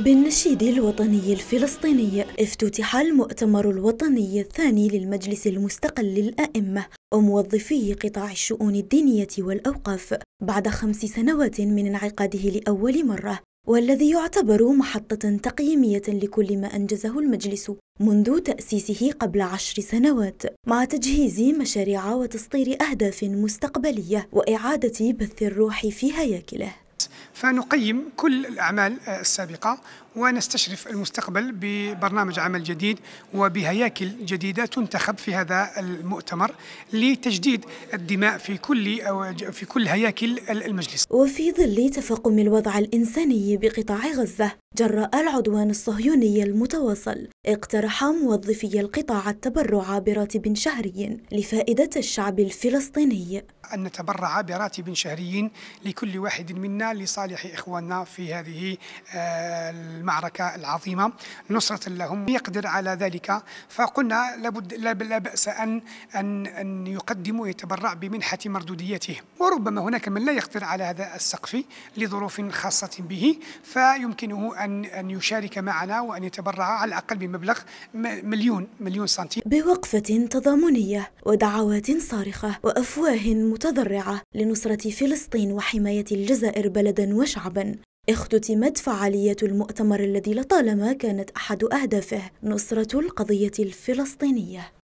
بالنشيد الوطني الفلسطيني افتتح المؤتمر الوطني الثاني للمجلس المستقل للأئمة وموظفي قطاع الشؤون الدينية والأوقاف بعد خمس سنوات من انعقاده لأول مرة والذي يعتبر محطة تقييمية لكل ما أنجزه المجلس منذ تأسيسه قبل عشر سنوات مع تجهيز مشاريع وتسطير أهداف مستقبلية وإعادة بث الروح في هياكله فنقيم كل الأعمال السابقة ونستشرف المستقبل ببرنامج عمل جديد وبهياكل جديدة تنتخب في هذا المؤتمر لتجديد الدماء في كل أو في كل هياكل المجلس. وفي ظل تفاقم الوضع الإنساني بقطاع غزة جراء العدوان الصهيوني المتواصل اقترح موظفي القطاع التبرع براتب شهري لفائدة الشعب الفلسطيني أن نتبرع براتب شهري لكل واحد منا لصالح إخواننا في هذه آه، المعركة العظيمة نصرة لهم يقدر على ذلك فقلنا لابد لا بأس أن أن أن يقدم ويتبرع بمنحة مردوديته وربما هناك من لا يقدر على هذا السقف لظروف خاصة به فيمكنه أن أن أن يشارك معنا وأن يتبرع على الأقل بمبلغ مليون مليون سنتيم بوقفة تضامنية ودعوات صارخة وأفواه متضرعة لنصرة فلسطين وحماية الجزائر بلدا وشعبا اختتمت فعالية المؤتمر الذي لطالما كانت أحد أهدافه نصرة القضية الفلسطينية